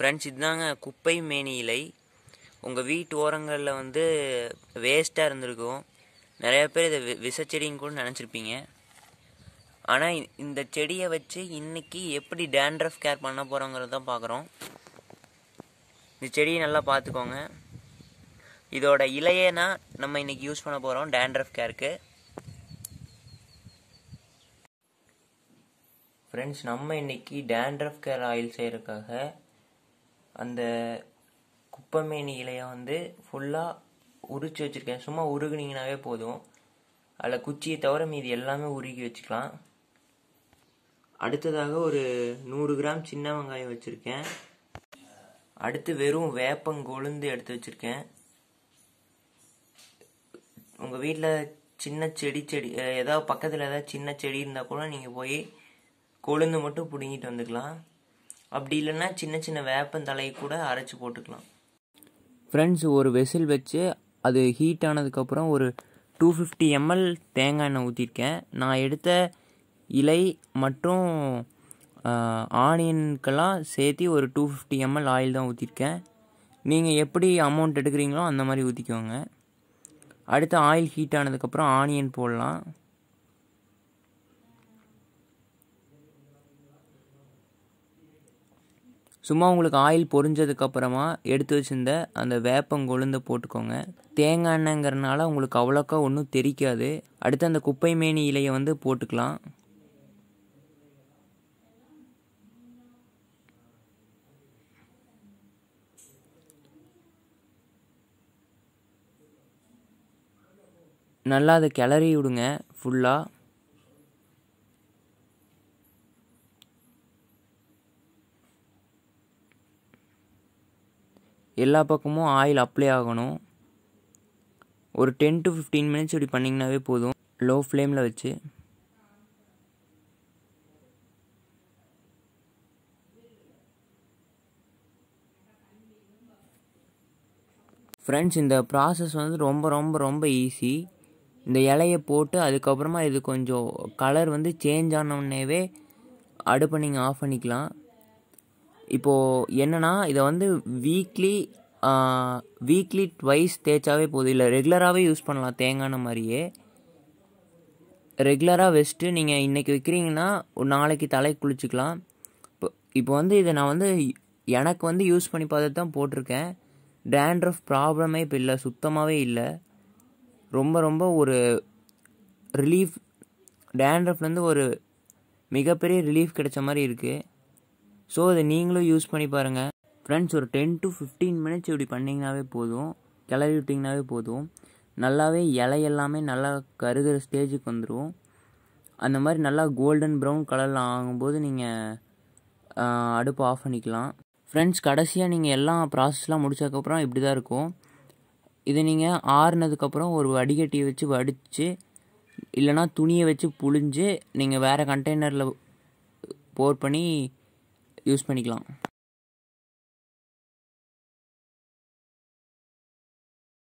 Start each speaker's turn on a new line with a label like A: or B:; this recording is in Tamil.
A: ஃப்ரெண்ட்ஸ் இதுதாங்க குப்பை மேனி இலை உங்கள் வீட்டு ஓரங்களில் வந்து வேஸ்ட்டாக இருந்திருக்கும் நிறையா பேர் இதை வி விசச்செடின்னு கூட நினச்சிருப்பீங்க ஆனால் இந்த செடியை வச்சு இன்றைக்கி எப்படி டேண்ட்ரஃப் கேர் பண்ண போகிறோங்கிறது தான் பார்க்குறோம் இந்த செடியை நல்லா பார்த்துக்கோங்க இதோட இலையனா நம்ம இன்னைக்கு யூஸ் பண்ண போகிறோம் டேண்ட்ரஃப் கேருக்கு ஃப்ரெண்ட்ஸ் நம்ம இன்றைக்கி டேண்ட்ரஃப் கேர் ஆயில் செய்கிறதுக்காக அந்த குப்பைமேனி இலையை வந்து ஃபுல்லாக உரிச்சு வச்சுருக்கேன் சும்மா உருகுனிங்கனாவே போதும் அதில் குச்சியை தவிர மீது எல்லாமே உருகி வச்சுக்கலாம் அடுத்ததாக ஒரு நூறு கிராம் சின்ன வெங்காயம் வச்சுருக்கேன் அடுத்து வெறும் வேப்பங்கொழுந்து எடுத்து வச்சுருக்கேன் உங்கள் வீட்டில் சின்ன செடி செடி ஏதாவது பக்கத்தில் ஏதாவது சின்ன செடி இருந்தால் கூட நீங்கள் போய் கொழுந்து மட்டும் பிடுங்கிட்டு வந்துக்கலாம் அப்படி இல்லைன்னா சின்ன சின்ன வேப்பந்தலையை கூட அரைச்சி போட்டுக்கலாம் ஃப்ரெண்ட்ஸ் ஒரு வெசில் வச்சு அது ஹீட் ஆனதுக்கப்புறம் ஒரு டூ ஃபிஃப்டி எம்எல் தேங்காய் எண்ணெய் ஊற்றிருக்கேன் நான் எடுத்த இலை மற்றும் ஆனியனுக்கெல்லாம் சேர்த்து ஒரு டூ ஃபிஃப்டி எம்எல் ஆயில் தான் ஊற்றிருக்கேன் நீங்கள் எப்படி அமௌண்ட் எடுக்கிறீங்களோ அந்த மாதிரி ஊற்றிக்கோங்க அடுத்து ஆயில் ஹீட் ஆனதுக்கப்புறம் ஆனியன் போடலாம் சும்மா உங்களுக்கு ஆயில் பொரிஞ்சதுக்கப்புறமா எடுத்து வச்சுருந்த அந்த வேப்பங்கொழுந்தை போட்டுக்கோங்க தேங்காய் எண்ணெய்ங்கிறனால உங்களுக்கு அவ்வளோக்கா ஒன்றும் தெரிக்காது அடுத்து அந்த குப்பை மேனி இலையை வந்து போட்டுக்கலாம் நல்லா அதை கிளறி விடுங்க ஃபுல்லாக எல்லா பக்கமும் ஆயில் அப்ளை ஆகணும் ஒரு டென் டு ஃபிஃப்டீன் மினிட்ஸ் இப்படி பண்ணிங்கனாவே போதும் லோ ஃப்ளேமில் வச்சு ஃப்ரெண்ட்ஸ் இந்த ப்ராசஸ் வந்து ரொம்ப ரொம்ப ரொம்ப ஈஸி இந்த இலையை போட்டு அதுக்கப்புறமா இது கொஞ்சம் கலர் வந்து சேஞ்ச் ஆனோடனேவே அடுப்பை நீங்கள் ஆஃப் பண்ணிக்கலாம் இப்போது என்னென்னா இதை வந்து வீக்லி வீக்லி ட்வைஸ் தேய்ச்சாவே போதும் இல்லை ரெகுலராகவே யூஸ் பண்ணலாம் தேங்காய் மாதிரியே ரெகுலராக வச்சுட்டு நீங்கள் இன்றைக்கி வைக்கிறீங்கன்னா நாளைக்கு தலை குளிச்சுக்கலாம் இப்போ இப்போ வந்து இதை நான் வந்து எனக்கு வந்து யூஸ் பண்ணி பார்த்து தான் போட்டிருக்கேன் டேண்ட்ரஃப் ப்ராப்ளமே இப்போ இல்லை சுத்தமாகவே இல்லை ரொம்ப ரொம்ப ஒரு ரிலீஃப் டேண்ட்ரஃப்லேருந்து ஒரு மிகப்பெரிய ரிலீஃப் கிடைச்ச மாதிரி இருக்குது ஸோ இதை நீங்களும் யூஸ் பண்ணி பாருங்கள் ஃப்ரெண்ட்ஸ் ஒரு டென் டு ஃபிஃப்டீன் மினிட்ஸ் இப்படி பண்ணிங்கனாவே போதும் கிளறி விட்டிங்கனாவே போதும் நல்லாவே இலை எல்லாமே நல்லா கருகிற ஸ்டேஜுக்கு வந்துடும் அந்த மாதிரி நல்லா கோல்டன் ப்ரௌன் கலரில் ஆகும்போது நீங்கள் அடுப்பு ஆஃப் பண்ணிக்கலாம் ஃப்ரெண்ட்ஸ் கடைசியாக நீங்கள் எல்லாம் ப்ராசஸ்லாம் முடிச்சதுக்கப்புறம் இப்படி தான் இருக்கும் இதை நீங்கள் ஆறுனதுக்கப்புறம் ஒரு வடிகட்டியை வச்சு வடித்து இல்லைனா துணியை வச்சு புழிஞ்சு நீங்கள் வேறு கண்டெய்னரில் போர் பண்ணி யூஸ் பண்ணிக்கலாம்